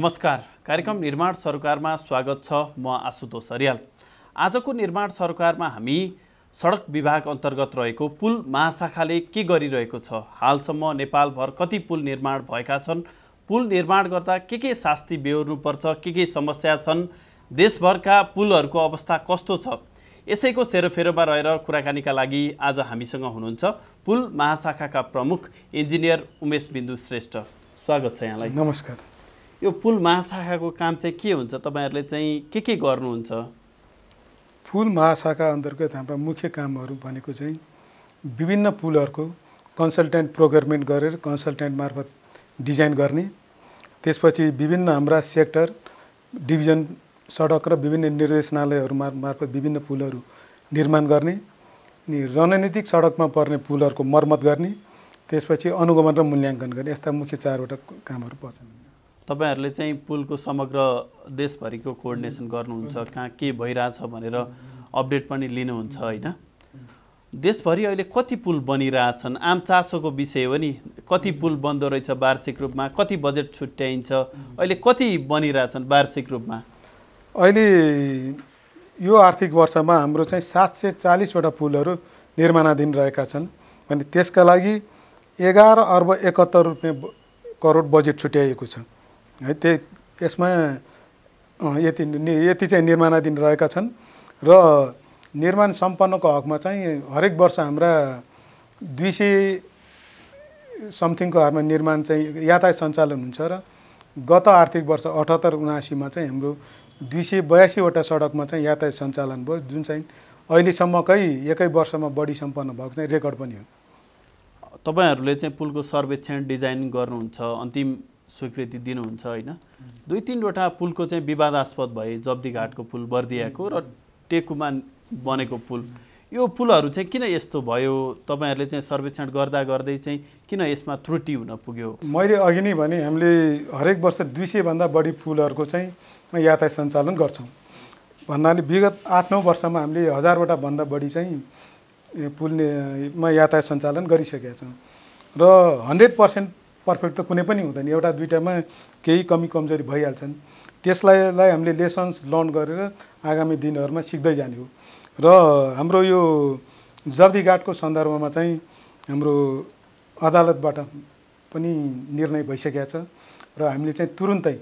नमस्कार कार्यक्रम निर्माण सरकारमा स्वागत छ म आशुतोष अर्याल आजको निर्माण सरकारमा हामी सडक विभाग अन्तर्गत रहेको पुल महाशाखाले के गरिरहेको छ हालसम्म नेपालभर कति पुल निर्माण भएका छन् पुल निर्माण गर्दा के के शास्ति बेहोर्नुपर्छ के के समस्या छन् देशभरका पुलहरूको अवस्था कस्तो छ यसैको सेरोफेरोमा रहेर कुराकानीका लागि आज हामीसँग हुनुहुन्छ पुल महाशाखाका प्रमुख इन्जिनियर उमेश बिन्दु श्रेष्ठ स्वागत छ यहाँलाई नमस्कार यो पुल महाशाखाको काम चाहिँ के हुन्छ तपाईँहरूले चाहिँ के के गर्नुहुन्छ पुल महाशाखा अन्तर्गत हाम्रो मुख्य कामहरू भनेको चाहिँ विभिन्न पुलहरूको कन्सल्टेन्ट प्रोग्रामेन्ट गरेर कन्सल्टेन्ट मार्फत डिजाइन गर्ने त्यसपछि विभिन्न हाम्रा सेक्टर डिभिजन सडक र विभिन्न निर्देशनालयहरू मार मार्फत विभिन्न पुलहरू निर्माण गर्ने अनि रणनीतिक सडकमा पर्ने पुलहरूको मर्मत गर्ने त्यसपछि अनुगमन र मूल्याङ्कन गर्ने यस्ता मुख्य चारवटा कामहरू पर्छन् तपाईँहरूले चाहिँ पुलको समग्र देशभरिको कोअर्डिनेसन गर्नुहुन्छ कहाँ के भइरहेछ भनेर अपडेट पनि लिनुहुन्छ होइन देशभरि अहिले कति पुल बनिरहेछन् आम चासोको विषय हो नि कति पुल बन्दो रहेछ वार्षिक रूपमा कति बजेट छुट्याइन्छ अहिले कति बनिरहेछन् वार्षिक रूपमा अहिले यो आर्थिक वर्षमा हाम्रो चाहिँ सात सय चालिसवटा पुलहरू निर्माणाधीन रहेका छन् अनि त्यसका लागि एघार अर्ब एकहत्तर रुपियाँ करोड बजेट छुट्याइएको छ है त्यही यसमा यति यति चाहिँ निर्माणाधीन रहेका छन् र निर्माण सम्पन्नको हकमा चाहिँ हरेक वर्ष हाम्रा दुई सय समथिङको हारमा निर्माण चाहिँ यातायात सञ्चालन हुन्छ र गत आर्थिक वर्ष अठहत्तर उनासीमा चाहिँ हाम्रो दुई सय बयासीवटा सडकमा चाहिँ यातायात सञ्चालन भयो जुन चाहिँ अहिलेसम्मकै एकै वर्षमा बढी सम्पन्न भएको चाहिँ रेकर्ड पनि हो तपाईँहरूले चाहिँ पुलको सर्वेक्षण डिजाइन गर्नुहुन्छ अन्तिम स्वीकृति दिनुहुन्छ होइन दुई तिनवटा पुलको चाहिँ विवादास्पद भए जब्दीघाटको पुल बर्दियाको र टेकुमा बनेको पुल यो पुलहरू चाहिँ किन यस्तो भयो तपाईँहरूले चाहिँ सर्वेक्षण गर्दा गर्दै चाहिँ किन यसमा त्रुटि हुन पुग्यो मैले अघि नै भने हामीले हरेक वर्ष दुई सयभन्दा बढी पुलहरूको चाहिँ यातायात सञ्चालन गर्छौँ भन्नाले विगत आठ नौ वर्षमा हामीले हजारवटा भन्दा बढी चाहिँ पुलमा यातायात सञ्चालन गरिसकेका छौँ र हन्ड्रेड पर्सेन्ट पर्फेक्ट त कुनै पनि हुँदैन एउटा दुइटामा केही कमी कमजोरी भइहाल्छन् त्यसलाई हामीले लेसन्स लर्न गरेर आगामी दिनहरूमा सिक्दै जाने हो र हाम्रो यो जब्दीघाटको सन्दर्भमा चाहिँ हाम्रो अदालतबाट पनि निर्णय भइसकेको छ र हामीले चाहिँ तुरुन्तै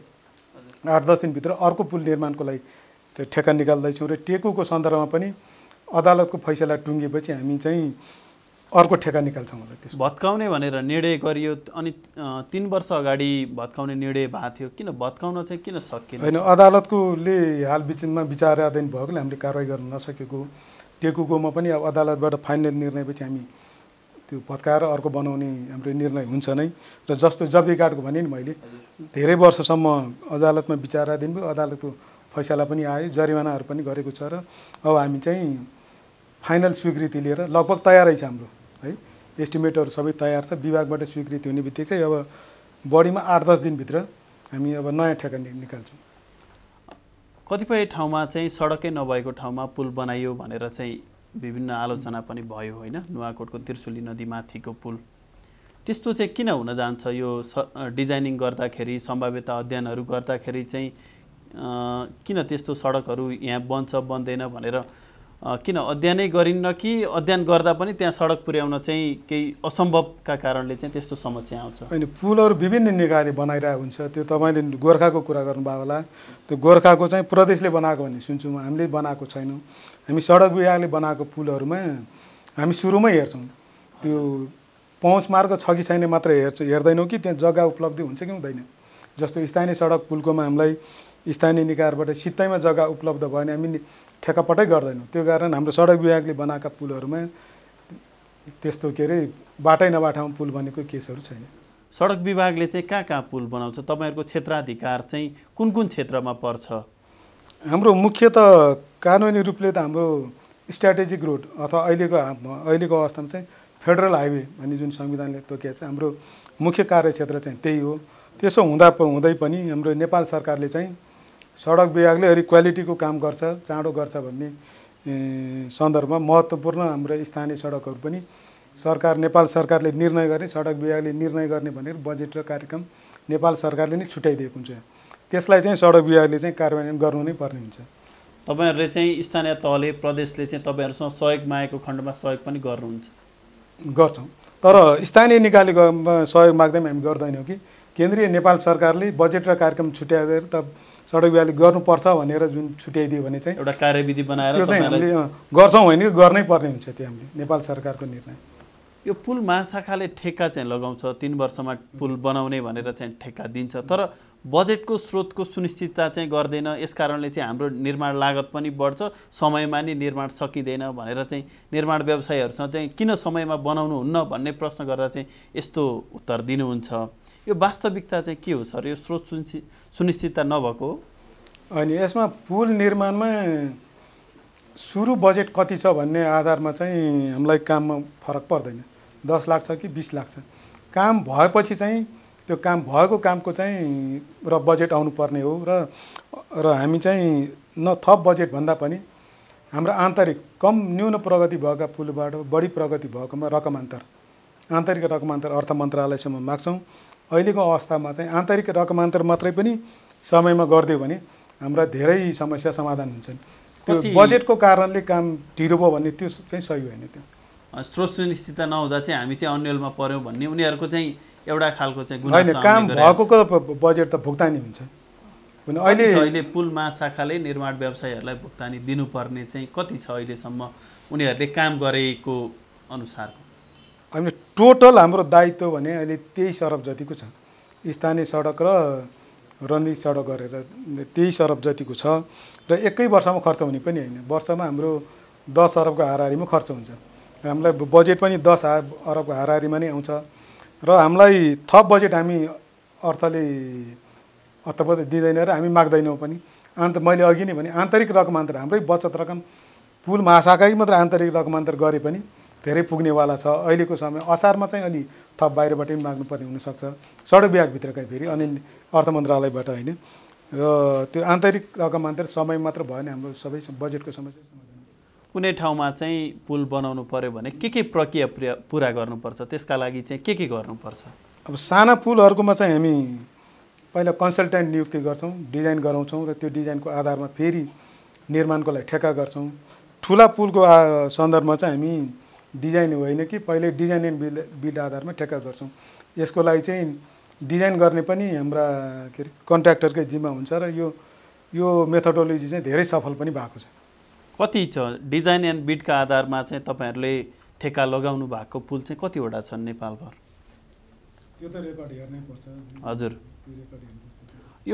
आठ दस दिनभित्र अर्को पुल निर्माणको लागि ठेका निकाल्दैछौँ र टेकुको सन्दर्भमा पनि अदालतको फैसला टुङ्गेपछि हामी चाहिँ अर्को ठेका निकाल्छौँ होला त्यस भत्काउने भनेर निर्णय गरियो अनि तिन वर्ष अगाडि भत्काउने निर्णय भएको थियो किन भत्काउन चाहिँ किन सकिएन होइन अदालतकोले हाल बिचिनमा विचाराधीन भएकोले हामीले कारवाही गर्न नसकेको टेकुकोमा पनि अब अदालतबाट फाइनल निर्णयपछि हामी त्यो भत्काएर अर्को बनाउने हाम्रो निर्णय हुन्छ नै र जस्तो जब कार्डको भने नि मैले धेरै वर्षसम्म अदालतमा विचाराधीन भयो अदालतको फैसला पनि आयो जरिमानाहरू पनि गरेको छ र अब हामी चाहिँ फाइनल स्वीकृति लिएर लगभग तयारै छ हाम्रो है एस्टिमेटहरू सबै तयार छ विभागबाट स्वीकृति हुने बित्तिकै अब बढीमा आठ दस दिनभित्र हामी अब नयाँ ठेक्का निकाल्छौँ कतिपय ठाउँमा चाहिँ सडकै नभएको ठाउँमा पुल बनाइयो भनेर चाहिँ विभिन्न आलोचना पनि भयो होइन नुवाकोटको त्रिशुली नदीमाथिको पुल त्यस्तो चाहिँ किन हुन जान्छ यो स डिजाइनिङ गर्दाखेरि सम्भाव्यता अध्ययनहरू गर्दाखेरि चाहिँ किन त्यस्तो सडकहरू यहाँ बन्छ बन्दैन भनेर किन अध्ययनै गरिन्न कि अध्ययन गर्दा पनि त्यहाँ सडक पुर्याउन चाहिँ केही असम्भवका कारणले चाहिँ त्यस्तो समस्या आउँछ होइन पुलहरू विभिन्न निकायले बनाइरहेको हुन्छ त्यो तपाईँले गोर्खाको कुरा गर्नुभयो होला त्यो गोर्खाको चाहिँ प्रदेशले बनाएको भन्ने सुन्छौँ हामीले बनाएको छैनौँ हामी सडक विभागले बनाएको पुलहरूमा हामी सुरुमै हेर्छौँ त्यो पहुँच मार्ग छ कि छैन मात्र हेर्छ हेर्दैनौँ कि त्यहाँ जग्गा उपलब्धि हुन्छ कि हुँदैन जस्तो स्थानीय सडक पुलकोमा हामीलाई स्थानीय निकायबाट सित्तैमा जग्गा उपलब्ध भयो भने हामी ठेकापट्टै गर्दैनौँ त्यो कारण हाम्रो सडक विभागले बनाएका पुलहरूमा त्यस्तो के अरे बाटै नबाटामा पुल बनेको केसहरू छैन सडक विभागले चाहिँ कहाँ कहाँ पुल बनाउँछ तपाईँहरूको क्षेत्राधिकार चाहिँ कुन कुन क्षेत्रमा पर्छ हाम्रो मुख्य त कानुनी रूपले त हाम्रो स्ट्राटेजिक रोड अथवा अहिलेको अहिलेको अवस्थामा चाहिँ फेडरल हाइवे भन्ने जुन संविधानले तोकिया छ हाम्रो मुख्य कार्यक्षेत्र चाहिँ त्यही हो त्यसो हुँदा हुँदै पनि हाम्रो नेपाल सरकारले चाहिँ सडक विभागले अलिक क्वालिटीको काम गर्छ चाँडो गर्छ भन्ने सन्दर्भमा महत्त्वपूर्ण हाम्रो स्थानीय सडकहरू पनि सरकार नेपाल सरकारले निर्णय गर्ने सडक विभागले निर्णय गर्ने भनेर बजेट र कार्यक्रम नेपाल सरकारले नै छुट्याइदिएको हुन्छ त्यसलाई चाहिँ सडक विभागले चाहिँ कार्यान्वयन गर्नु नै पर्ने हुन्छ तपाईँहरूले चाहिँ स्थानीय तहले प्रदेशले चाहिँ तपाईँहरूसँग सहयोग मागेको खण्डमा सहयोग पनि गर्नुहुन्छ गर्छौँ तर स्थानीय निकायले सहयोग माग्दै पनि हामी गर्दैनौँ कि केन्द्रीय नेपाल सरकारले बजेट र कार्यक्रम छुट्याएर त सडक विभागले गर्नुपर्छ भनेर जुन छुट्याइदियो भने चाहिँ एउटा कार्यविधि बनाएर त्यो चाहिँ हामीले गर्छौँ होइन गर्नै पर्ने हुन्छ त्यो हामीले नेपाल सरकारको निर्णय यो पुल महाशाखाले ठेक्का चाहिँ लगाउँछ तिन वर्षमा पुल बनाउने भनेर चाहिँ ठेक्का दिन्छ तर बजेटको स्रोतको सुनिश्चितता चाहिँ गर्दैन यस कारणले चाहिँ हाम्रो निर्माण लागत पनि बढ्छ समयमा नै निर्माण सकिँदैन भनेर चाहिँ निर्माण व्यवसायीहरूसँग चाहिँ किन समयमा बनाउनु हुन्न भन्ने प्रश्न गर्दा चाहिँ यस्तो उत्तर दिनुहुन्छ यो वास्तविकता चाहिँ के हो सर यो स्रोत सुनिश्चित सुनिश्चितता नभएको हो अनि यसमा पुल निर्माणमा सुरु बजेट कति छ भन्ने आधारमा चाहिँ हामीलाई काममा फरक पर्दैन दस लाख छ कि बिस लाख छ काम भएपछि चाहिँ त्यो काम भएको कामको चाहिँ र बजेट आउनुपर्ने हो र र हामी चाहिँ न थप बजेट भन्दा पनि हाम्रो आन्तरिक कम न्यून प्रगति भएका पुलबाट बढी प्रगति भएकोमा रकमान्तर आन्तरिक रकमान्तर अर्थ मन्त्रालयसम्म माग्छौँ अहिलेको अवस्थामा चाहिँ आन्तरिक रकमान्तर मात्रै पनि समयमा गरिदियो भने हाम्रा धेरै समस्या समाधान हुन्छन् त्यो बजेटको कारणले काम ढिलो भयो भन्ने त्यो चाहिँ सही होइन त्यो स्रोत सुनिश्चित नहुँदा चाहिँ हामी चाहिँ अन्यलमा पऱ्यौँ भन्ने उनीहरूको चाहिँ एउटा खालको चाहिँ होइन काम भएको बजेट त भुक्तानी हुन्छ अहिले अहिले पुल महाशाखाले निर्माण व्यवसायीहरूलाई भुक्तानी दिनुपर्ने चाहिँ कति छ अहिलेसम्म उनीहरूले काम गरेको अनुसारको हामीले टोटल हाम्रो दायित्व भने अहिले तेइस अरब जतिको छ स्थानीय सडक र रणनीति सडक गरेर तेइस अरब जतिको छ र एकै वर्षमा खर्च हुने पनि होइन वर्षमा हाम्रो दस अरबको हाराहारीमा खर्च हुन्छ हामीलाई बजेट पनि दस अरबको हाराहारीमा नै आउँछ र हामीलाई थप बजेट हामी अर्थले अथवा दिँदैन र हामी माग्दैनौँ पनि अन्त मैले अघि नै भने आन्तरिक रकमान्तर हाम्रै बचत रकम पुल महाशाखाकै मात्र आन्तरिक रकमान्तर गरे पनि धेरै पुग्नेवाला छ अहिलेको समय असारमा चाहिँ अलि थप बाहिरबाट पनि माग्नुपर्ने हुनसक्छ सडक विभागभित्रकै फेरि अनि अर्थ मन्त्रालयबाट होइन र त्यो आन्तरिक रकम रकमान्तर समय मात्र भएन हाम्रो सबै बजेटको समस्या कुनै ठाउँमा चाहिँ पुल बनाउनु पऱ्यो भने के के प्रक्रिया पुरा गर्नुपर्छ त्यसका लागि चाहिँ के के गर्नुपर्छ अब साना पुलहरूकोमा चाहिँ हामी पहिला कन्सल्ट्यान्ट नियुक्ति गर्छौँ डिजाइन गराउँछौँ र त्यो डिजाइनको आधारमा फेरि निर्माणको लागि ठेक्का गर्छौँ ठुला पुलको सन्दर्भमा चाहिँ हामी डिजाइन होइन कि पहिले डिजाइन एन्ड बिल बिल आधारमा ठेक्का गर्छौँ यसको लागि चाहिँ डिजाइन गर्ने पनि हाम्रा के अरे कन्ट्र्याक्टरकै जिम्मा हुन्छ र यो यो मेथोडोलोजी चाहिँ धेरै सफल पनि भएको छ कति छ डिजाइन एन्ड बिडका आधारमा चाहिँ तपाईँहरूले ठेक्का लगाउनु भएको पुल चाहिँ कतिवटा छन् नेपालभर त्यो त रेकर्ड हेर्नै पर्छ हजुर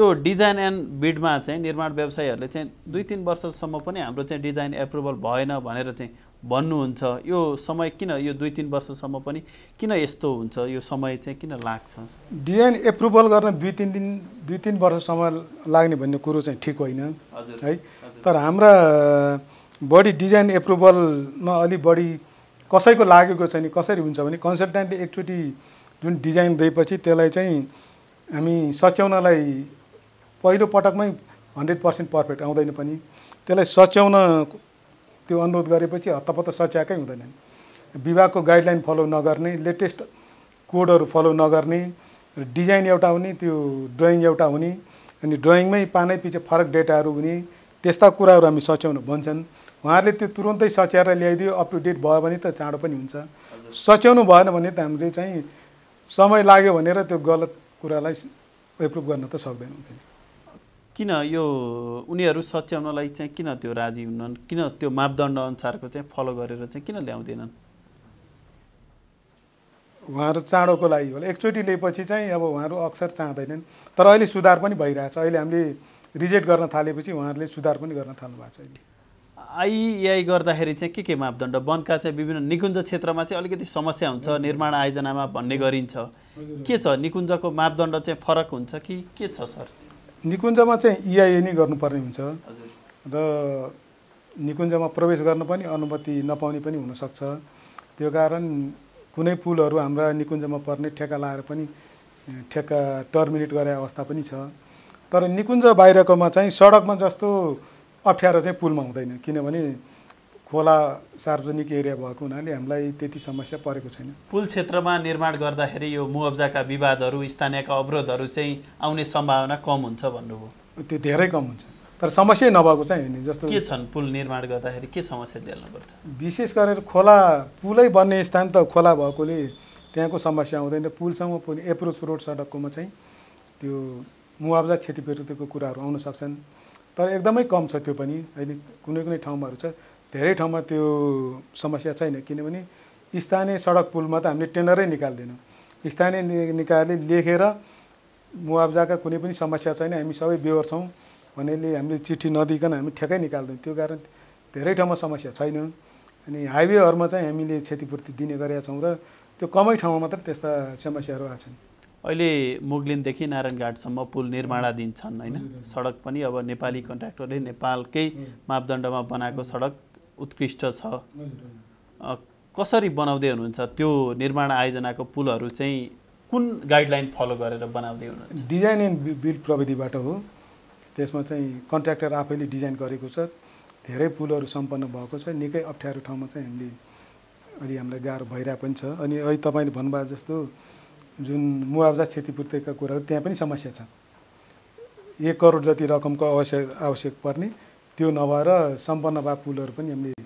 यो डिजाइन एन्ड बिडमा चाहिँ निर्माण व्यवसायीहरूले चाहिँ दुई तिन वर्षसम्म पनि हाम्रो चाहिँ डिजाइन एप्रुभल भएन भनेर चाहिँ भन्नुहुन्छ यो समय किन यो दुई तिन वर्षसम्म पनि किन यस्तो हुन्छ यो समय चाहिँ किन लाग्छ डिजाइन एप्रुभल गर्न दुई तिन दिन दुई तिन वर्षसम्म लाग्ने भन्ने कुरो चाहिँ ठिक होइन है तर हाम्रा बढी डिजाइन एप्रुभलमा अलिक बढी कसैको लागेको छ नि कसरी हुन्छ भने कन्सल्टेन्टले एकचोटि जुन डिजाइन दिएपछि त्यसलाई चाहिँ हामी सच्याउनलाई पहिलो पटकमै हन्ड्रेड पर्सेन्ट पर्फेक्ट आउँदैन पनि त्यसलाई सच्याउन त्यो अनुरोध गरेपछि हत्तपत्त सच्याएकै हुँदैनन् विभागको गाइडलाइन फलो नगर्ने लेटेस्ट कोडहरू फलो नगर्ने डिजाइन एउटा हुने त्यो ड्रइङ एउटा हुने अनि ड्रइङमै पानै पछि फरक डेटाहरू हुने त्यस्ता कुराहरू हामी सच्याउनु भन्छन् उहाँहरूले त्यो तुरन्तै सच्याएर ल्याइदियो अप टु डेट भयो भने त चाँडो पनि हुन्छ सच्याउनु भएन भने त हामीले चाहिँ समय लाग्यो भनेर त्यो गलत कुरालाई एप्रुभ गर्न त सक्दैनौँ फेरि किन यो उनीहरू सच्याउनलाई चाहिँ किन त्यो राजी हुन्नन् किन त्यो मापदण्ड अनुसारको चाहिँ फलो गरेर चाहिँ किन ल्याउँदैनन् उहाँहरू चाँडोको लागि होला एकचोटि लिएपछि चाहिँ अब उहाँहरू अक्सर चाहँदैनन् तर अहिले सुधार पनि भइरहेछ अहिले हामीले रिजेक्ट गर्न थालेपछि उहाँहरूले सुधार पनि गर्न थाल्नु भएको छ अहिले आइआई गर्दाखेरि चाहिँ के के मापदण्ड वनका चाहिँ विभिन्न निकुञ्ज क्षेत्रमा चाहिँ अलिकति समस्या हुन्छ निर्माण आयोजनामा भन्ने गरिन्छ के छ निकुञ्जको मापदण्ड चाहिँ फरक हुन्छ कि के छ सर निकुञ्जमा चाहिँ इआइए e नै गर्नुपर्ने हुन्छ र निकुञ्जमा प्रवेश गर्न पनि अनुमति नपाउने पनि हुनसक्छ त्यो कारण कुनै पुलहरू हाम्रा निकुञ्जमा पर्ने ठेक्का लाएर पनि ठेक्का टर्मिनेट गरे अवस्था पनि छ तर निकुञ्ज बाहिरकोमा चाहिँ सडकमा जस्तो अप्ठ्यारो चाहिँ पुलमा हुँदैन किनभने खोला सार्वजनिक एरिया भएको हुनाले हामीलाई त्यति समस्या परेको छैन पुल क्षेत्रमा निर्माण गर्दाखेरि यो मुआब्जाका विवादहरू स्थानीयका अवरोधहरू चाहिँ आउने सम्भावना कम हुन्छ भन्नुभयो त्यो धेरै कम हुन्छ तर समस्या नभएको चाहिँ होइन जस्तो के छन् पुल निर्माण गर्दाखेरि के समस्या पर्छ विशेष गरेर खोला पुलै बन्ने स्थान त खोला भएकोले त्यहाँको समस्या आउँदैन पुलसँग पुल एप्रोच रोड सडककोमा चाहिँ त्यो मुआब्जा क्षतिपूर्तिको कुराहरू आउन सक्छन् तर एकदमै कम छ त्यो पनि अहिले कुनै कुनै ठाउँहरू छ धेरै ठाउँमा त्यो समस्या छैन किनभने स्थानीय सडक पुलमा त हामीले टेन्डरै निकाल्दैनौँ स्थानीय निकायले लेखेर मुआब्जाका कुनै पनि समस्या छैन हामी सबै बेहोर छौँ भनेले हामीले चिठी नदिकन हामी ठ्याक्कै निकाल्दैनौँ त्यो कारण धेरै ठाउँमा समस्या छैन अनि हाइवेहरूमा चाहिँ हामीले क्षतिपूर्ति दिने गरेका छौँ र त्यो कमै ठाउँमा मात्र त्यस्ता समस्याहरू आएको छन् अहिले मुगलिनदेखि नारायणघाटसम्म पुल निर्माणाधीन छन् होइन सडक पनि अब नेपाली कन्ट्र्याक्टरले नेपालकै मापदण्डमा बनाएको सडक उत्कृष्ट छ कसरी बनाउँदै हुनुहुन्छ त्यो निर्माण आयोजनाको पुलहरू चाहिँ कुन गाइडलाइन फलो गरेर बनाउँदै हुनुहुन्छ डिजाइन एन्ड बिल्ड प्रविधिबाट हो त्यसमा चाहिँ कन्ट्र्याक्टर आफैले डिजाइन गरेको छ धेरै पुलहरू सम्पन्न भएको छ निकै अप्ठ्यारो ठाउँमा चाहिँ हामीले अलि हामीलाई गाह्रो भइरहेको पनि छ अनि अहिले तपाईँले भन्नुभएको जस्तो जुन मुआवजा क्षतिपूर्तिका कुराहरू त्यहाँ पनि समस्या छ एक करोड जति रकमको आवश्यक आवश्यक पर्ने त्यो नभएर सम्पन्न भए पुलहरू पनि हामीले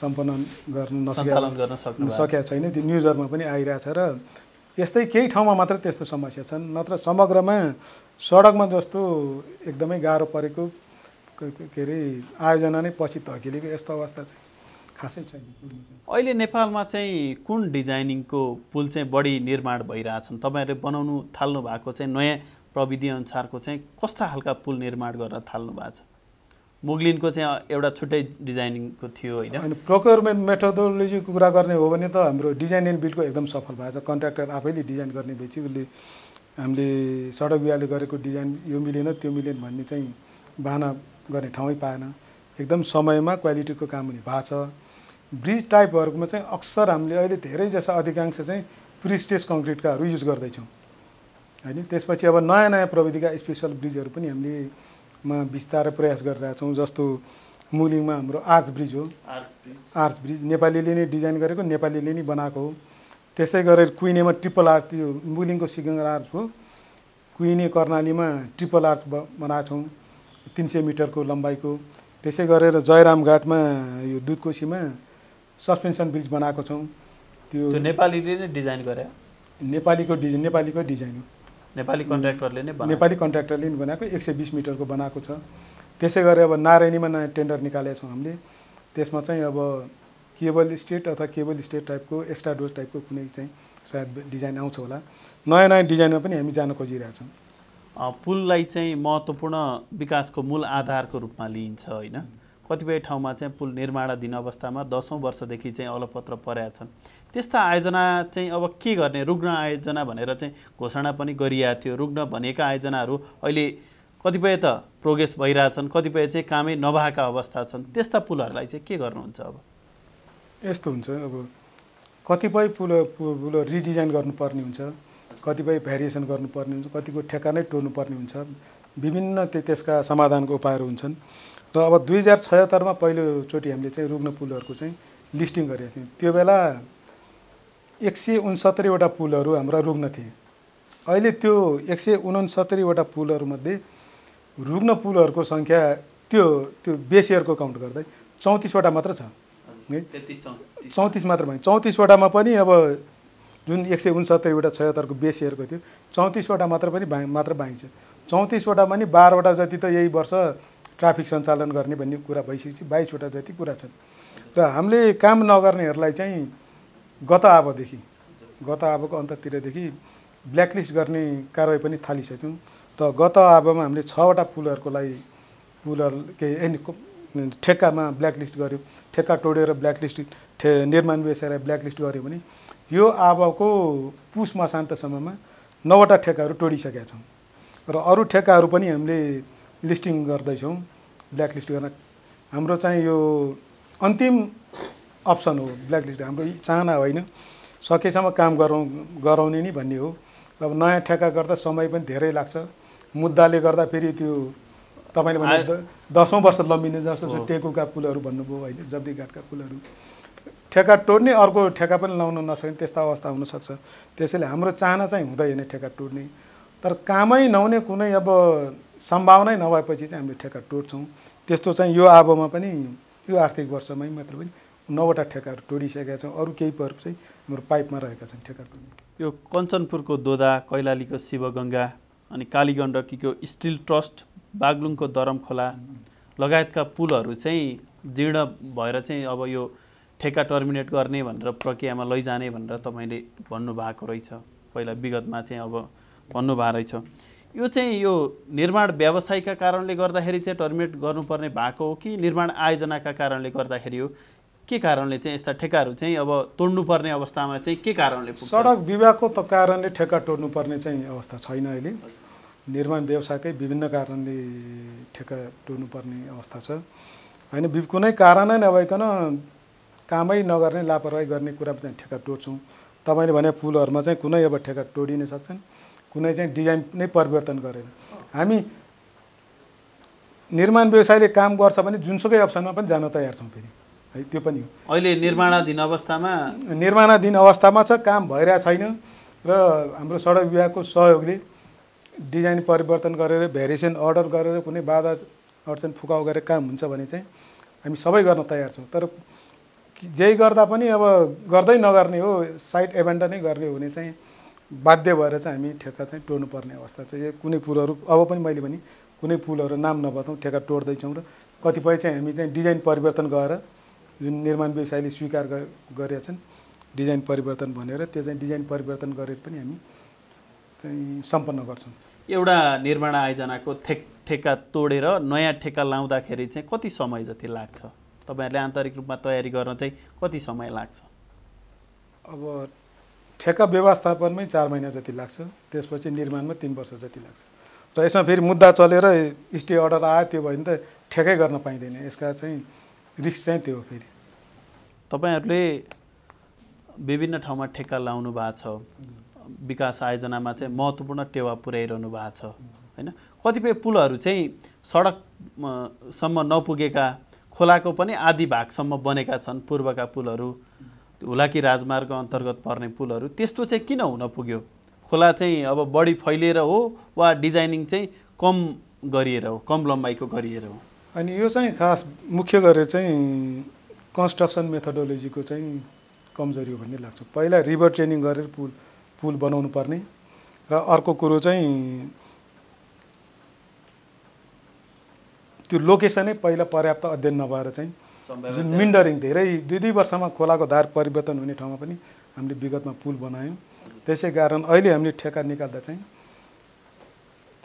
सम्पन्न गर्न नसकेका सकेका छैन त्यो न्युजहरूमा पनि आइरहेछ र यस्तै केही ठाउँमा मात्र त्यस्तो समस्या छन् नत्र समग्रमा सडकमा जस्तो एकदमै गाह्रो परेको के अरे आयोजना नै पछि धकिलेको यस्तो अवस्था चाहिँ खासै छैन अहिले नेपालमा चाहिँ कुन डिजाइनिङको पुल चाहिँ बढी निर्माण भइरहेछन् तपाईँहरूले बनाउनु थाल्नु भएको चाहिँ नयाँ प्रविधि अनुसारको चाहिँ कस्ता खालका पुल निर्माण गर्न थाल्नु भएको छ मुग्लिनको चाहिँ एउटा छुट्टै डिजाइनिङको थियो होइन होइन प्रोक्योरमेन्ट मेथोडोलोजीको कुरा गर्ने हो भने त हाम्रो डिजाइन एन्ड बिल्डको एकदम सफल भएको छ कन्ट्राक्टर आफैले डिजाइन गर्ने भएपछि उसले हामीले सडक बिहाले गरेको डिजाइन यो मिलेन त्यो मिलेन भन्ने चाहिँ बाहना गर्ने ठाउँै पाएन एकदम समयमा क्वालिटीको काम हुने भएको छ ब्रिज टाइपहरूमा चाहिँ अक्सर हामीले अहिले धेरै जसो अधिकांश चाहिँ प्रिस्टेज कङ्क्रिटकाहरू युज गर्दैछौँ होइन त्यसपछि अब नयाँ नयाँ प्रविधिका स्पेसल ब्रिजहरू पनि हामीले मा विस्तार प्रयास गरिरहेछौँ जस्तो मुलिङमा हाम्रो आर्च ब्रिज हो आर्च ब्रिज नेपालीले नै डिजाइन गरेको नेपालीले नै बनाएको हो त्यसै गरेर कुइनेमा ट्रिपल आर्च त्यो मुलिङको सिगङ्गर आर्च हो कुइने कर्णालीमा ट्रिपल आर्च बनाएको छौँ तिन सय मिटरको लम्बाइको त्यसै गरेर जयरामघाटमा यो दुधकोसीमा सस्पेन्सन ब्रिज बनाएको छौँ त्यो नेपालीले नै डिजाइन गरे नेपालीको डिजाइन नेपालीको डिजाइन हो नेपाली कन्ट्र्याक्टरले नै नेपाली कन्ट्र्याक्टरले नै बनाएको एक सय बिस मिटरको बनाएको छ त्यसै गरी अब नारायणीमा नयाँ टेन्डर निकालेका छौँ हामीले त्यसमा चाहिँ अब केबल स्टेट अथवा केबल स्टेट टाइपको एक्स्ट्रा डोज टाइपको कुनै चाहिँ सायद डिजाइन आउँछ होला नयाँ नयाँ डिजाइनमा पनि हामी जान खोजिरहेछौँ पुललाई चाहिँ महत्त्वपूर्ण विकासको मूल आधारको रूपमा लिइन्छ होइन कतिपय ठाउँमा चाहिँ पुल निर्माणाधीन अवस्थामा दसौँ वर्षदेखि चाहिँ अलपत्र परेका छन् त्यस्ता आयोजना चाहिँ अब के गर्ने रुग्ण आयोजना भनेर चाहिँ घोषणा पनि गरिएको थियो रुग्ण भनेका आयोजनाहरू अहिले कतिपय त प्रोग्रेस भइरहेछन् कतिपय चाहिँ कामै नभएका अवस्था छन् त्यस्ता पुलहरूलाई चाहिँ के गर्नुहुन्छ अब यस्तो हुन्छ अब कतिपय पुल पुल रिडिजाइन गर्नुपर्ने हुन्छ कतिपय भेरिएसन गर्नुपर्ने हुन्छ कतिको ठेका नै टोर्नुपर्ने हुन्छ विभिन्न त्यसका समाधानको उपायहरू हुन्छन् र अब दुई हजार छयत्तरमा पहिलोचोटि हामीले चाहिँ रुग्न पुलहरूको चाहिँ लिस्टिङ गरेका थियौँ त्यो बेला एक सय उन्सत्तरीवटा पुलहरू हाम्रा रुग्न थिए अहिले त्यो एक सय उनसत्तरीवटा पुलहरूमध्ये रुग्न पुलहरूको सङ्ख्या त्यो त्यो बेसियरको काउन्ट गर्दै चौतिसवटा मात्र छ चौतिस मात्र भयो चौतिसवटामा पनि अब जुन एक सय उन्सत्तरीवटा छयत्तरको बेसियरको थियो चौतिसवटा मात्र पनि बा मात्र बाँकी छ चौतिसवटामा नि बाह्रवटा जति त यही वर्ष ट्राफिक सञ्चालन गर्ने भन्ने कुरा भइसकेपछि बाइसवटा जति कुरा छन् र हामीले काम नगर्नेहरूलाई चाहिँ गत आबदेखि गत आबको अन्ततिरदेखि ब्ल्याकलिस्ट गर्ने कारवाही पनि थालिसक्यौँ र गत आबमा हामीले छवटा पुलहरूको लागि पुलहरू के एन ठेक्कामा ब्ल्याकलिस्ट गऱ्यौँ ठेक्का तोडेर ब्ल्याकलिस्ट ठे निर्माण व्यवसायलाई ब्ल्याकलिस्ट गऱ्यो भने यो आबको पुष मसान्तसम्ममा नौवटा ठेक्काहरू तोडिसकेका छौँ र अरू ठेक्काहरू पनि हामीले लिस्टिङ गर्दैछौँ ब्ल्याक लिस्ट गर्न हाम्रो चाहिँ यो अन्तिम अप्सन हो ब्ल्याक लिस्ट हाम्रो चाहना होइन सकेसम्म काम गराउ गराउने नि भन्ने हो र अब नयाँ ठेका गर्दा समय पनि धेरै लाग्छ मुद्दाले गर्दा फेरि त्यो तपाईँले भन्दा दसौँ वर्ष लम्बिने जस्तो टेकुका पुलहरू भन्नुभयो होइन जब्डी घाटका पुलहरू ठेका टोड्ने अर्को ठेका पनि लाउन नसक्ने त्यस्ता अवस्था हुनसक्छ त्यसैले हाम्रो चाहना चाहिँ हुँदैन ठेका टोड्ने तर कामै नहुने कुनै अब सम्भावनै नभएपछि चाहिँ हामीले ठेक्का टोड्छौँ त्यस्तो चाहिँ यो आबोमा पनि यो आर्थिक वर्षमै मात्र पनि नौवटा ठेकाहरू टोडिसकेका छौँ अरू केही पर्व चाहिँ हाम्रो पाइपमा रहेका छन् ठेक्का टोड्ने यो कञ्चनपुरको दोदा कैलालीको शिवगङ्गा अनि कालीगण्डकीको स्टिल ट्रस्ट बागलुङको खोला लगायतका पुलहरू चाहिँ जीर्ण भएर चाहिँ अब यो ठेक्का टर्मिनेट गर्ने भनेर प्रक्रियामा लैजाने भनेर तपाईँले भन्नुभएको रहेछ पहिला विगतमा चाहिँ अब भन्नुभएको रहेछ यो चाहिँ यो निर्माण व्यवसायका कारणले गर्दाखेरि चाहिँ टर्मिनेट गर्नुपर्ने भएको हो कि निर्माण आयोजनाका कारणले गर्दाखेरि हो के कारणले चाहिँ यस्ता ठेकाहरू चाहिँ अब तोड्नुपर्ने अवस्थामा चाहिँ के कारणले सडक विभागको त कारणले ठेक्का तोड्नुपर्ने चाहिँ अवस्था छैन अहिले निर्माण व्यवसायकै विभिन्न कारणले ठेका तोड्नुपर्ने अवस्था छ होइन कुनै कारणै नै नभइकन कामै नगर्ने लापरवाही गर्ने कुरामा चाहिँ ठेका तोड्छौँ तपाईँले भने पुलहरूमा चाहिँ कुनै अब ठेका तोडिनै सक्छन् कुनै चाहिँ डिजाइन नै परिवर्तन गरेन हामी निर्माण व्यवसायले काम गर्छ भने जुनसुकै अप्सनमा पनि जान तयार छौँ फेरि है त्यो पनि हो अहिले निर्माणाधीन अवस्थामा निर्माणाधीन अवस्थामा छ काम भइरहेको छैन र हाम्रो सडक विभागको सहयोगले डिजाइन परिवर्तन गरेर भेरिएसन अर्डर गरेर कुनै बाधा अडचन फुकाउ गरेर काम हुन्छ भने चाहिँ हामी सबै गर्न तयार छौँ तर जे गर्दा पनि अब गर्दै नगर्ने हो साइट एभेन्डा नै गर्ने हो भने चाहिँ बाध्य भएर चाहिँ हामी ठेक्का चाहिँ तोड्नुपर्ने अवस्था छ यो कुनै पुलहरू अब पनि मैले भने कुनै पुलहरू नाम नबताउँ ठेक्का टोड्दैछौँ र कतिपय चाहिँ हामी चाहिँ डिजाइन परिवर्तन गरेर जुन निर्माण व्यवसायले स्वीकार गरेका छन् डिजाइन परिवर्तन भनेर त्यो चाहिँ डिजाइन परिवर्तन गरेर पनि हामी चाहिँ सम्पन्न गर्छौँ एउटा निर्माण आयोजनाको ठेक ठेक्का तोडेर नयाँ ठेक्का लाउँदाखेरि चाहिँ कति समय जति लाग्छ तपाईँहरूले आन्तरिक रूपमा तयारी गर्न चाहिँ कति समय लाग्छ अब ठेक्का व्यवस्थापनमै चार महिना जति लाग्छ त्यसपछि निर्माणमा तिन वर्ष जति लाग्छ र यसमा फेरि मुद्दा चलेर स्टे अर्डर आयो त्यो भयो भने त ठेकै गर्न पाइँदैन यसका चाहिँ रिस्क चाहिँ त्यो हो फेरि तपाईँहरूले विभिन्न ठाउँमा ठेक्का लाउनु भएको छ विकास आयोजनामा चाहिँ महत्त्वपूर्ण टेवा पुर्याइरहनु भएको छ होइन कतिपय पुलहरू चाहिँ सडकसम्म नपुगेका खोलाको पनि आधी भागसम्म बनेका छन् पूर्वका पुलहरू हुलाकी राजमार्ग अन्तर्गत पर्ने पुलहरू त्यस्तो चाहिँ किन हुन पुग्यो खोला चाहिँ अब बढी फैलिएर हो वा डिजाइनिङ चाहिँ कम गरिएर हो कम लम्बाइको गरिएर हो अनि यो चाहिँ खास मुख्य गरेर चाहिँ कन्स्ट्रक्सन मेथोडोलोजीको चाहिँ कमजोरी हो भन्ने लाग्छ पहिला रिभर ट्रेनिङ गरेर पुल पुल बनाउनु पर्ने र अर्को कुरो चाहिँ त्यो लोकेसनै पहिला पर्याप्त अध्ययन नभएर चाहिँ जुन मिन्डरिङ धेरै दुई दुई वर्षमा खोलाको धार परिवर्तन हुने ठाउँमा पनि हामीले विगतमा पुल बनायौँ त्यसै कारण अहिले हामीले ठेका निकाल्दा चाहिँ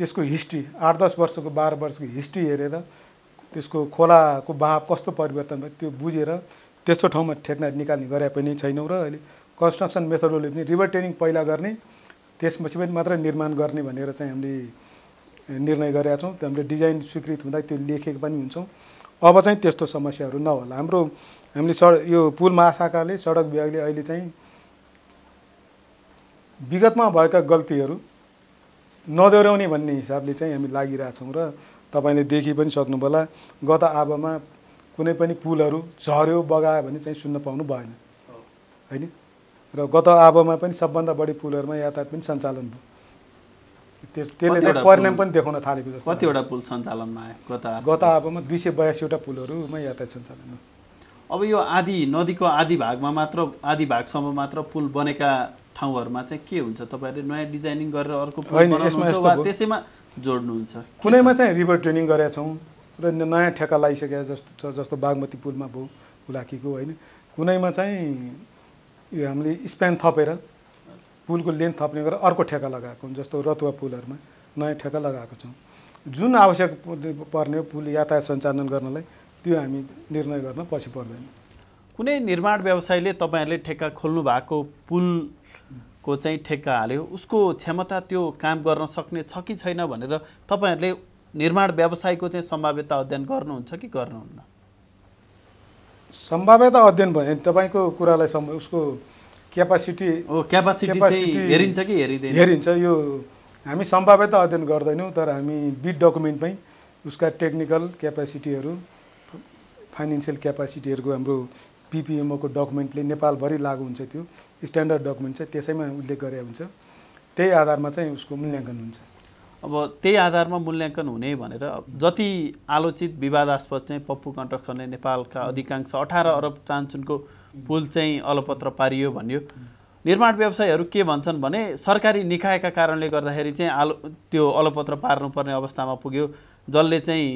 त्यसको हिस्ट्री आठ दस वर्षको बाह्र वर्षको हिस्ट्री हेरेर त्यसको खोलाको बहाव कस्तो परिवर्तन भयो त्यो बुझेर त्यस्तो ठाउँमा ठेक्ना निकाल्ने गरे पनि छैनौँ र अहिले कन्स्ट्रक्सन मेथडोलोजी पनि रिभर ट्रेनिङ पहिला गर्ने त्यसपछि पनि मात्रै निर्माण गर्ने भनेर चाहिँ हामीले निर्णय गरेका छौँ त्यो हामीले डिजाइन स्वीकृत हुँदा त्यो लेखेको पनि हुन्छौँ अब चाहिँ त्यस्तो समस्याहरू नहोला हाम्रो हामीले सड यो पुल महाशाखाले सडक विभागले अहिले चाहिँ विगतमा भएका गल्तीहरू नदोहोऱ्याउने भन्ने हिसाबले चाहिँ हामी लागिरहेछौँ र तपाईँले देखि पनि होला गत आबमा कुनै पनि पुलहरू झऱ्यो बगायो भने चाहिँ सुन्न पाउनु भएन होइन र गत आबमा पनि सबभन्दा बढी पुलहरूमा यातायात पनि सञ्चालन भयो त्यसले चाहिँ परिणाम पनि देखाउन थालेको जस्तो कतिवटा पुल सञ्चालनमा आयो गत गत अबमा दुई सय बयासीवटा पुलहरूमा यातायात सञ्चालनमा अब यो आदि नदीको आदि भागमा मात्र आधी भागसम्म मात्र पुल बनेका ठाउँहरूमा चाहिँ के हुन्छ तपाईँहरूले नयाँ डिजाइनिङ गरेर अर्को त्यसैमा जोड्नुहुन्छ कुनैमा चाहिँ रिभर ट्रेनिङ गरेका छौँ र नयाँ ठेका लगाइसकेका जस्तो छ जस्तो बागमती पुलमा भयो हुलाकीको होइन कुनैमा चाहिँ यो हामीले स्प्यान थपेर पुलको लेन्थ थप्ने गरेर अर्को ठेका लगाएको जस्तो रतुवा पुलहरूमा नयाँ ठेका लगाएको छौँ जुन आवश्यक पर्ने पुल यातायात सञ्चालन गर्नलाई त्यो हामी निर्णय गर्न पछि पर्दैन कुनै निर्माण व्यवसायले तपाईँहरूले ठेक्का खोल्नु भएको पुलको चाहिँ ठेक्का हाल्यो उसको क्षमता त्यो काम गर्न सक्ने छ कि छैन भनेर तपाईँहरूले निर्माण व्यवसायको चाहिँ सम्भाव्यता अध्ययन गर्नुहुन्छ कि गर्नुहुन्न सम्भाव्यता अध्ययन भयो भने तपाईँको कुरालाई सम् उसको क्यापासिटी क्यापासिटी हेरिन्छ कि हेरिँदैन हेरिन्छ यो हामी सम्भाव्य त अध्ययन गर्दैनौँ तर हामी बिड डकुमेन्टमै उसका टेक्निकल क्यापासिटीहरू फाइनेन्सियल क्यापासिटीहरूको हाम्रो पिपिएमओको डकुमेन्टले नेपालभरि लागु हुन्छ त्यो स्ट्यान्डर्ड डकुमेन्ट छ त्यसैमा उल्लेख गरे हुन्छ त्यही आधारमा चाहिँ उसको मूल्याङ्कन हुन्छ अब त्यही आधारमा मूल्याङ्कन हुने भनेर जति आलोचित विवादास्पद चाहिँ पप्पु कन्ट्रक्सनले नेपालका अधिकांश अठार अरब चान्चुनको पुल चाहिँ अलपत्र पारियो भन्यो निर्माण व्यवसायहरू के भन्छन् भने सरकारी निकायका कारणले गर्दाखेरि चाहिँ आलो त्यो अलपत्र पार्नुपर्ने अवस्थामा पुग्यो जसले चाहिँ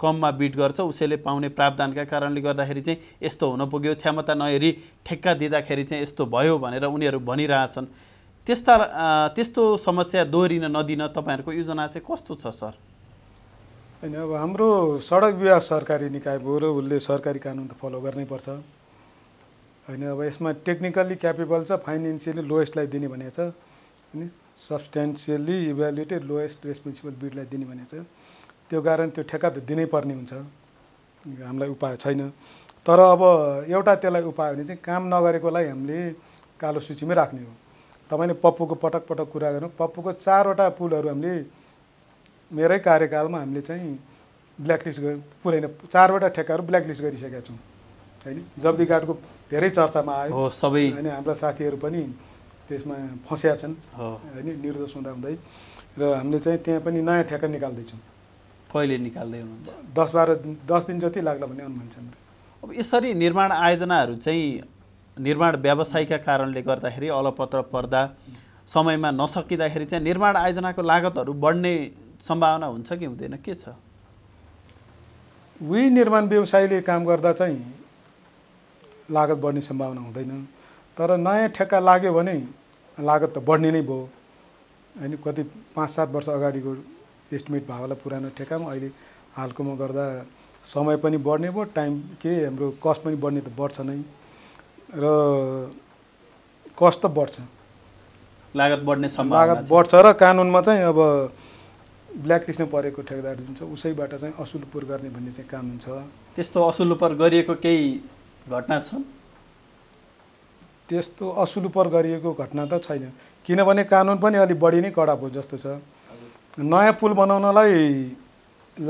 कममा बिट गर्छ उसैले पाउने प्रावधानका कारणले गर्दाखेरि चाहिँ यस्तो हुन पुग्यो क्षमता नहेरी ठेक्का दिँदाखेरि चाहिँ यस्तो भयो भनेर उनीहरू भनिरहेछन् त्यस्ता त्यस्तो समस्या दोहोरिन नदिन तपाईँहरूको योजना चाहिँ कस्तो छ सर होइन अब हाम्रो सडक विभाग सरकारी निकाय भयो र उसले सरकारी कानुन त फलो गर्नैपर्छ होइन अब यसमा टेक्निकल्ली क्यापेबल छ फाइनेन्सियली लोएस्टलाई दिने भनेको छ होइन सब्सटेन्सियल्ली इभ्यालुएटेड लोएस्ट रेस्पोन्सिबल बिडलाई दिने भनेको छ त्यो कारण त्यो ठेक्का त दिनै पर्ने हुन्छ हामीलाई उपाय छैन तर अब एउटा त्यसलाई उपाय भने चाहिँ काम नगरेकोलाई हामीले कालो सूचीमै राख्ने हो तपाईँले पप्पूको पटक पटक कुरा गर्नु पप्पूको चारवटा पुलहरू हामीले मेरै कार्यकालमा हामीले चाहिँ ब्ल्याकलिस्ट पुरै नै चारवटा ठेक्काहरू ब्ल्याकलिस्ट गरिसकेका छौँ होइन जब्दी कार्डको धेरै चर्चामा आयो हो सबै होइन हाम्रा साथीहरू पनि त्यसमा फँस्या छन् होइन निर्दोष हुँदा हुँदै र हामीले चाहिँ त्यहाँ पनि नयाँ ठेक्का निकाल्दैछौँ कहिले निकाल्दै हुनुहुन्छ दस बाह्र दिन दस दिन जति लाग्ला भन्ने अनुमान छ अब यसरी निर्माण आयोजनाहरू चाहिँ निर्माण व्यवसायका कारणले गर्दाखेरि अलपत्र पर्दा समयमा नसकिँदाखेरि चाहिँ निर्माण आयोजनाको लागतहरू बढ्ने सम्भावना हुन्छ कि हुँदैन के छ उही निर्माण व्यवसायले काम गर्दा चाहिँ लागत बढ्ने सम्भावना हुँदैन तर नयाँ ठेक्का लाग्यो भने लागत त बढ्ने नै भयो होइन कति पाँच सात वर्ष अगाडिको एस्टिमेट भएको होला पुरानो ठेक्कामा अहिले हालकोमा गर्दा समय पनि बढ्ने भयो टाइम के हाम्रो कस्ट पनि बढ्ने त बढ्छ नै र कस्ट त बढ्छ लागत बढ्ने लागत बढ्छ र कानुनमा चाहिँ अब ब्ल्याक लिस्टमा परेको ठेकेदार जुन छ उसैबाट चाहिँ असुल उपर गर्ने भन्ने चाहिँ कानुन छ त्यस्तो असुल उपर गरिएको केही घटना छन् त्यस्तो असुल उपर गरिएको घटना त छैन किनभने कानुन पनि अलिक बढी नै कडा भयो जस्तो छ नयाँ पुल बनाउनलाई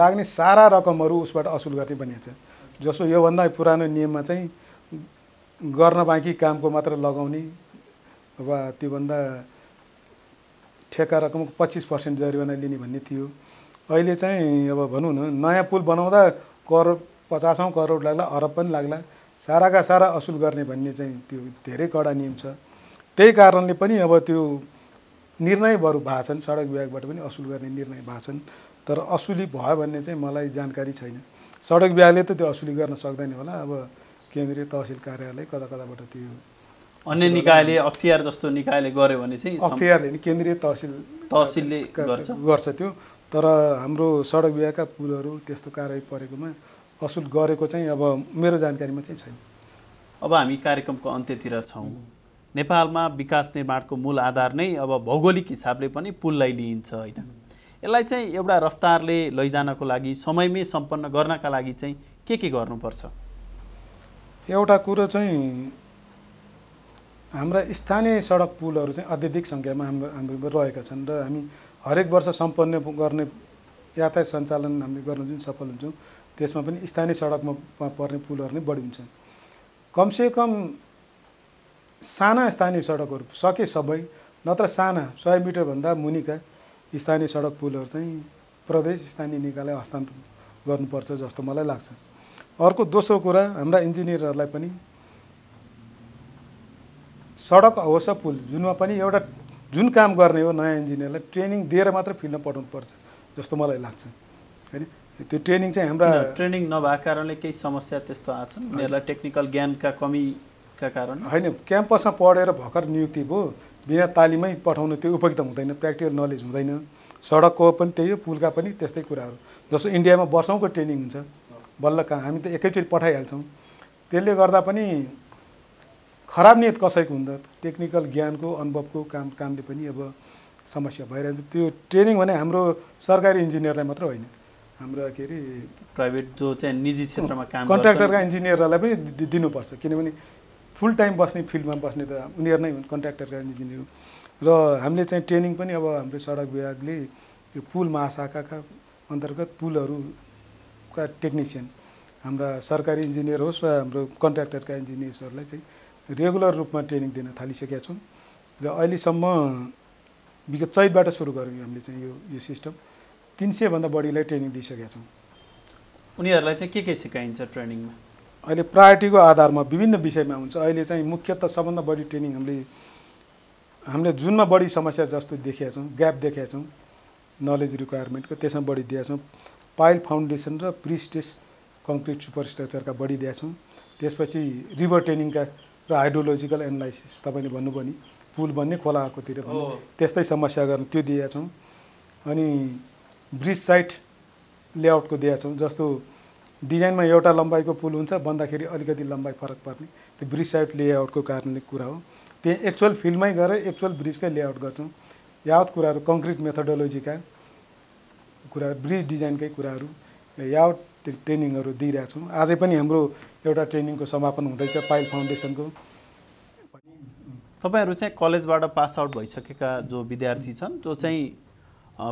लाग्ने सारा रकमहरू उसबाट असुल गर्ने भनिएको छ जसो योभन्दा पुरानो नियममा चाहिँ गर्न बाँकी कामको मात्र लगाउने वा त्योभन्दा ठेका रकमको पच्चिस पर्सेन्ट जरिवाना लिने भन्ने थियो अहिले चाहिँ अब भनौँ न नयाँ पुल बनाउँदा करोड पचासौँ करोड लाग्ला अरब पनि लाग्ला साराका सारा असुल गर्ने भन्ने चाहिँ त्यो धेरै कडा नियम छ त्यही कारणले पनि अब त्यो निर्णय निर्णयहरू भएको छन् सडक विभागबाट पनि असुल गर्ने निर्णय भएको छन् तर असुली भयो भन्ने चाहिँ मलाई जानकारी छैन सडक विभागले त त्यो असुली गर्न सक्दैन होला अब केन्द्रीय तहसिल कार्यालय कता कताबाट त्यो अन्य निकायले अख्तियार जस्तो निकायले गर्यो भने चाहिँ अख्तियारले नि केन्द्रीय तहसिल तहसिलले गर्छ गर्छ त्यो तर हाम्रो सडक विभागका पुलहरू त्यस्तो कारवाही परेकोमा असुल गरेको चाहिँ अब मेरो जानकारीमा चाहिँ छैन अब हामी कार्यक्रमको अन्त्यतिर छौँ नेपालमा विकास निर्माणको मूल आधार नै अब भौगोलिक हिसाबले पनि पुललाई लिइन्छ होइन यसलाई चाहिँ एउटा रफ्तारले लैजानको लागि समयमै सम्पन्न गर्नका लागि चाहिँ के के गर्नुपर्छ एउटा कुरो चाहिँ हाम्रा स्थानीय सडक पुलहरू चाहिँ अत्यधिक सङ्ख्यामा हाम्रो हाम्रो रहेका छन् र हामी हरेक वर्ष सम्पन्न गर्ने यातायात सञ्चालन हामी गर्न जुन सफल हुन्छौँ त्यसमा पनि स्थानीय सडकमा पर्ने पुलहरू नै बढी हुन्छन् कमसेकम साना स्थानीय सडकहरू सके सबै नत्र साना सय मिटरभन्दा मुनिका स्थानीय सडक पुलहरू चाहिँ प्रदेश स्थानीय निकायलाई हस्तान्तरण गर्नुपर्छ जस्तो मलाई लाग्छ अर्को दोस्रो कुरा हाम्रा इन्जिनियरहरूलाई पनि सडक होस् पुल जुनमा पनि एउटा जुन काम गर्ने हो नयाँ इन्जिनियरलाई ट्रेनिङ दिएर मात्र फिल्डमा पर्छ जस्तो मलाई लाग्छ होइन त्यो ट्रेनिङ चाहिँ हाम्रा ट्रेनिङ नभएको कारणले केही समस्या त्यस्तो आछन् उनीहरूलाई टेक्निकल ज्ञानका कमीका कारण होइन क्याम्पसमा पढेर भर्खर नियुक्ति भयो बिना तालिमै पठाउनु त्यो उपयुक्त हुँदैन प्र्याक्टिकल नलेज हुँदैन सडकको पनि त्यही हो पुलका पनि त्यस्तै कुराहरू जस्तो इन्डियामा वर्षौँको ट्रेनिङ हुन्छ बल्ल कहाँ हामी त एकैचोटि पठाइहाल्छौँ त्यसले गर्दा पनि खराब नियत कसैको हुँदा टेक्निकल ज्ञानको अनुभवको काम कामले पनि अब समस्या भइरहन्छ त्यो ट्रेनिङ भने हाम्रो सरकारी इन्जिनियरलाई मात्र होइन हाम्रो के अरे प्राइभेट जो चाहिँ निजी क्षेत्रमा काम कन्ट्र्याक्टरका इन्जिनियरहरूलाई पनि दिनुपर्छ किनभने फुल टाइम बस्ने फिल्डमा बस्ने त उनीहरू नै हुन् कन्ट्र्याक्टरका इन्जिनियर र हामीले चाहिँ ट्रेनिङ पनि अब हाम्रो सडक विभागले यो पुल महाशाखाका अन्तर्गत पुलहरू का टेक्निसियन हाम्रा सरकारी इन्जिनियर होस् वा हाम्रो कन्ट्र्याक्टरका इन्जिनियर्सहरूलाई चाहिँ रेगुलर रूपमा ट्रेनिङ दिन थालिसकेका छौँ र अहिलेसम्म विगत चैतबाट सुरु गऱ्यौँ हामीले चाहिँ यो यो सिस्टम तिन सयभन्दा बढीलाई ट्रेनिङ दिइसकेका छौँ उनीहरूलाई चाहिँ के के सिकाइन्छ ट्रेनिङमा अहिले प्रायोरिटीको आधारमा विभिन्न विषयमा हुन्छ अहिले चाहिँ मुख्यतः सबभन्दा बढी ट्रेनिङ हामीले हामीले जुनमा बढी समस्या जस्तो देखेका छौँ ग्याप देखेका छौँ नलेज रिक्वायरमेन्टको त्यसमा बढी दिएका छौँ पाइल फाउन्डेसन र प्रिस्टेस कङ्क्रिट सुपरस्ट्रक्चरका बढी छौँ त्यसपछि रिभर ट्रेनिङका र हाइड्रोलोजिकल एनालाइसिस तपाईँले भन्नुभयो नि पुल बन्ने खोला आएकोतिर त्यस्तै समस्या गर्नु त्यो दिएका छौँ अनि ब्रिज साइड लेआउटको दिएका छौँ जस्तो डिजाइनमा एउटा लम्बाइको पुल हुन्छ बन्दाखेरि अलिकति लम्बाइ फरक पर्ने त्यो ब्रिज साइड लेआउटको कारणले कुरा हो त्यहाँ एक्चुअल फिल्डमै गएर एक्चुअल ब्रिजकै लेआउट गर्छौँ यावत कुराहरू कङ्क्रिट मेथोडोलोजीका कुरा ब्रिज डिजाइनकै कुराहरू यावत ट्रेनिङहरू दिइरहेछौँ आजै पनि हाम्रो एउटा ट्रेनिङको समापन हुँदैछ पाइल फाउन्डेसनको तपाईँहरू चाहिँ कलेजबाट पास आउट भइसकेका जो विद्यार्थी छन् जो चाहिँ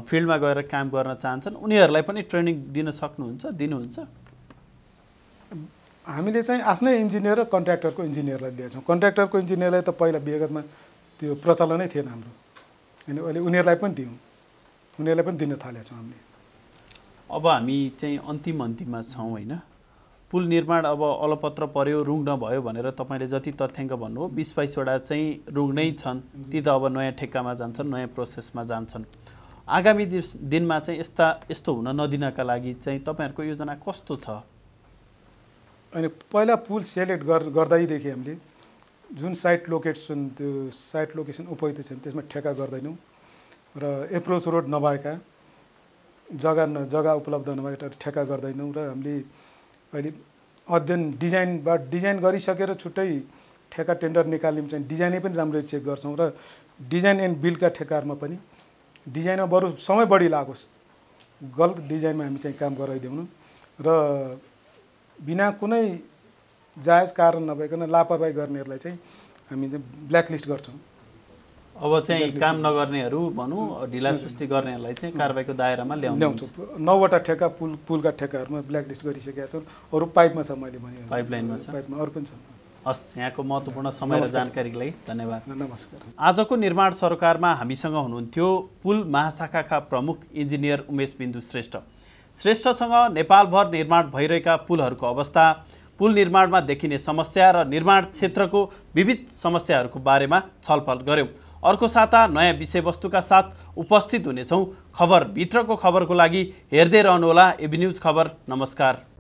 फिल्डमा गएर काम गर्न चाहन्छन् उनीहरूलाई पनि ट्रेनिङ दिन सक्नुहुन्छ दिनुहुन्छ हामीले चाहिँ आफ्नै इन्जिनियर र कन्ट्र्याक्टरको इन्जिनियरलाई दिएछौँ कन्ट्र्याक्टरको इन्जिनियरलाई त पहिला विगतमा त्यो प्रचलनै थिएन हाम्रो होइन अहिले उनीहरूलाई पनि दियौँ उनीहरूलाई पनि दिन थालेछौँ हामीले अब हामी चाहिँ अन्तिम अन्तिममा छौँ होइन पुल निर्माण अब अलपत्र पर्यो रुग्न भयो भनेर तपाईँले जति तथ्याङ्क भन्नुभयो बिस बाइसवटा चाहिँ रुग्नै छन् ती त अब नयाँ ठेक्कामा जान्छन् नयाँ प्रोसेसमा जान्छन् आगामी दिस दिनमा चाहिँ यस्ता यस्तो हुन नदिनका लागि चाहिँ तपाईँहरूको योजना कस्तो छ अनि पहिला पुल सेलेक्ट गर् गर्दैदेखि हामीले जुन साइट लोकेसन त्यो साइट लोकेसन उपयुक्त छन् त्यसमा ठेक्का गर्दैनौँ र एप्रोच रोड नभएका जग्गा न जग्गा उपलब्ध नभए ठेक्का गर्दैनौँ र हामीले अहिले अध्ययन डिजाइन डिजाइनबाट डिजाइन गरिसकेर छुट्टै ठेक्का टेन्डर निकाल्यौँ चाहिँ डिजाइनै पनि राम्ररी चेक गर्छौँ र डिजाइन एन्ड बिलका ठेक्काहरूमा पनि डिजाइनमा बरु समय बढी लागोस् गलत डिजाइनमा हामी चाहिँ काम गराइदिउँ र बिना कुनै जायज कारण नभइकन लापरवाही गर्नेहरूलाई चाहिँ हामी चाहिँ ब्ल्याकलिस्ट गर्छौँ अब चाहिँ काम नगर्नेहरू भनौँ ढिला सुस्ती गर्नेहरूलाई चाहिँ कारवाहीको दायरामा ल्याउँछु नौवटा ठेका पुल पुलका ठेकाहरूमा ब्ल्याकलिस्ट गरिसकेका छन् अरू पाइपमा छ मैले भने पाइपलाइनमा छ पाइपमा अरू पनि छ हस् यहाँको महत्त्वपूर्ण समय र जानकारीको लागि धन्यवाद नमस्कार आजको निर्माण सरकारमा हामीसँग हुनुहुन्थ्यो पुल महाशाखाका प्रमुख इन्जिनियर उमेश बिन्दु श्रेष्ठ श्रेष्ठसँग नेपालभर निर्माण भइरहेका पुलहरूको अवस्था पुल निर्माणमा देखिने समस्या र निर्माण क्षेत्रको विविध समस्याहरूको बारेमा छलफल गऱ्यौँ अर्को साता नयाँ विषयवस्तुका साथ उपस्थित हुनेछौँ खबरभित्रको खबरको लागि हेर्दै रहनुहोला एबी न्युज खबर नमस्कार